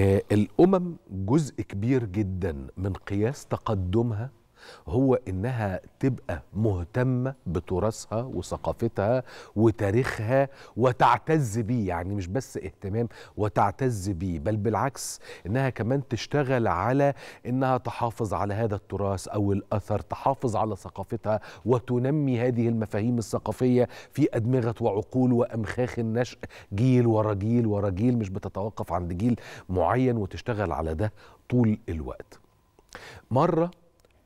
آه، الأمم جزء كبير جدا من قياس تقدمها هو انها تبقى مهتمه بتراثها وثقافتها وتاريخها وتعتز بيه يعني مش بس اهتمام وتعتز بيه بل بالعكس انها كمان تشتغل على انها تحافظ على هذا التراث او الاثر تحافظ على ثقافتها وتنمي هذه المفاهيم الثقافيه في ادمغه وعقول وامخاخ النشء جيل ورا جيل ورا جيل مش بتتوقف عند جيل معين وتشتغل على ده طول الوقت مره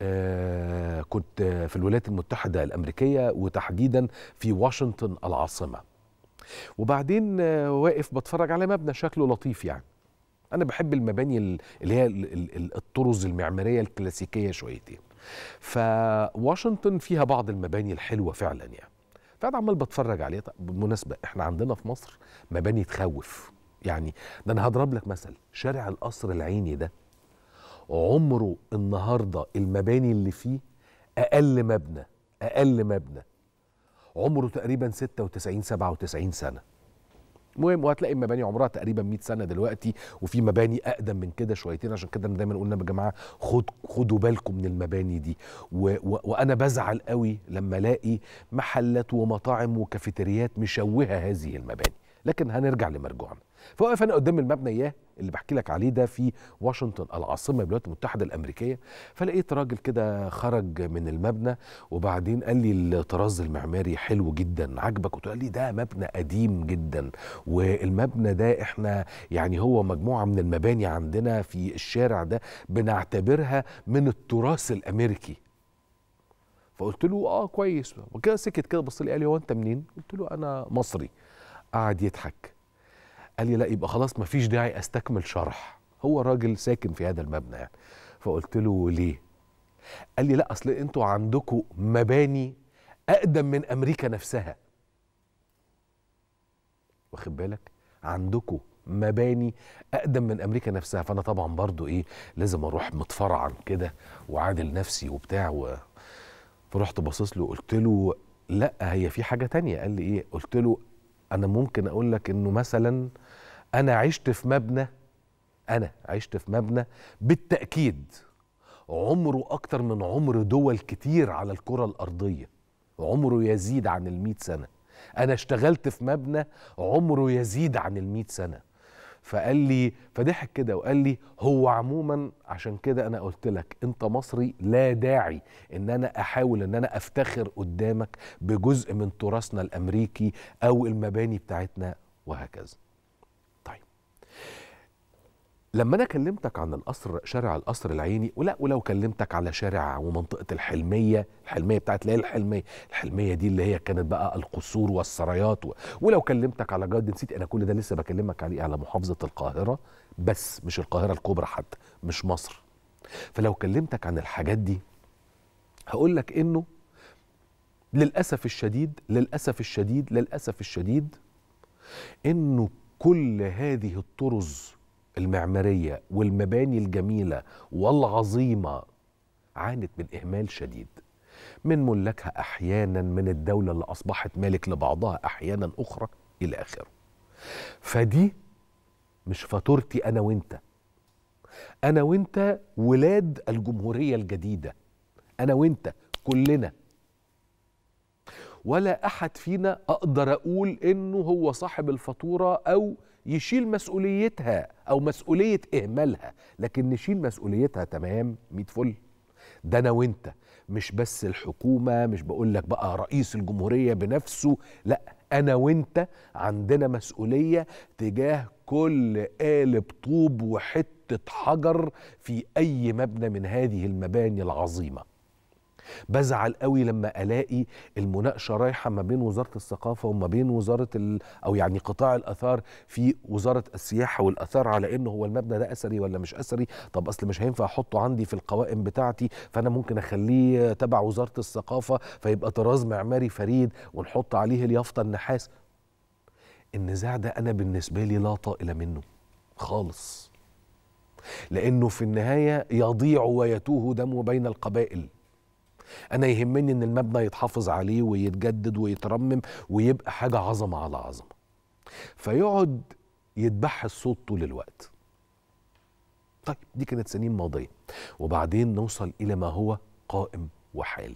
آه، كنت في الولايات المتحدة الأمريكية وتحديدا في واشنطن العاصمة وبعدين آه، واقف بتفرج على مبنى شكله لطيف يعني أنا بحب المباني اللي هي الطرز المعمارية الكلاسيكية شويتين فواشنطن فيها بعض المباني الحلوة فعلا يعني فأنا عمال بتفرج عليه طيب بالمناسبة إحنا عندنا في مصر مباني تخوف يعني ده أنا هضرب لك مثل شارع القصر العيني ده عمره النهارده المباني اللي فيه اقل مبنى اقل مبنى عمره تقريبا 96 97 سنه المهم وهتلاقي المباني عمرها تقريبا 100 سنه دلوقتي وفي مباني اقدم من كده شويتين عشان كده دايما قلنا يا جماعه خد خدوا بالكم من المباني دي و و وانا بزعل قوي لما الاقي محلات ومطاعم وكافيتريات مشوهه هذه المباني لكن هنرجع لمرجوعنا فوقف انا قدام المبنى اياه اللي بحكي لك عليه ده في واشنطن العاصمه الولايات المتحده الامريكيه فلقيت راجل كده خرج من المبنى وبعدين قال لي الطراز المعماري حلو جدا عجبك قلت قال لي ده مبنى قديم جدا والمبنى ده احنا يعني هو مجموعه من المباني عندنا في الشارع ده بنعتبرها من التراث الامريكي فقلت له اه كويس وكده سكت كده بص لي قال لي هو انت منين قلت له انا مصري قعد يضحك قال لي لا يبقى خلاص ما فيش داعي استكمل شرح هو راجل ساكن في هذا المبنى يعني فقلت له ليه قال لي لا اصل انتوا عندكم مباني اقدم من امريكا نفسها واخد بالك عندكم مباني اقدم من امريكا نفسها فانا طبعا برضو ايه لازم اروح متفرعن كده وعادل نفسي وبتاع و... فرحت باصص له قلت له لا هي في حاجه تانية قال لي ايه قلت له انا ممكن اقول لك انه مثلا انا عشت في مبنى انا عشت في مبنى بالتاكيد عمره اكتر من عمر دول كتير على الكره الارضيه عمره يزيد عن ال سنه انا اشتغلت في مبنى عمره يزيد عن ال سنه فقال لي فضحك كده وقال لي هو عموما عشان كده انا قلت لك انت مصري لا داعي ان انا احاول ان انا افتخر قدامك بجزء من تراثنا الامريكي او المباني بتاعتنا وهكذا لما انا كلمتك عن القصر شارع القصر العيني ولا ولو كلمتك على شارع ومنطقه الحلميه الحلميه بتاعت اللي هي الحلميه الحلميه دي اللي هي كانت بقى القصور والسرايات و... ولو كلمتك على جاردن سيتي انا كل ده لسه بكلمك عليه على محافظه القاهره بس مش القاهره الكبرى حتى مش مصر فلو كلمتك عن الحاجات دي هقول لك انه للاسف الشديد للاسف الشديد للاسف الشديد انه كل هذه الطرز المعماريه والمباني الجميله والعظيمه عانت من اهمال شديد من ملاكها احيانا من الدوله اللي اصبحت مالك لبعضها احيانا اخرى الى اخره فدي مش فاتورتي انا وانت انا وانت ولاد الجمهوريه الجديده انا وانت كلنا ولا احد فينا اقدر اقول انه هو صاحب الفاتوره او يشيل مسؤوليتها او مسؤوليه اهمالها لكن نشيل مسؤوليتها تمام 100 فل ده انا وانت مش بس الحكومه مش بقول لك بقى رئيس الجمهوريه بنفسه لا انا وانت عندنا مسؤوليه تجاه كل قالب طوب وحته حجر في اي مبنى من هذه المباني العظيمه بزعل قوي لما الاقي المناقشه رايحه ما بين وزاره الثقافه وما بين وزاره ال... او يعني قطاع الاثار في وزاره السياحه والاثار على انه هو المبنى ده اثري ولا مش اثري طب اصل مش هينفع احطه عندي في القوائم بتاعتي فانا ممكن اخليه تبع وزاره الثقافه فيبقى طراز معماري فريد ونحط عليه اليافطه النحاس النزاع ده انا بالنسبه لي لا طائل منه خالص لانه في النهايه يضيع ويتوه دمه بين القبائل انا يهمني ان المبنى يتحافظ عليه ويتجدد ويترمم ويبقى حاجه عظمه على عظمه فيقعد يتبح الصوت طول الوقت طيب دي كانت سنين ماضيه وبعدين نوصل الى ما هو قائم وحالي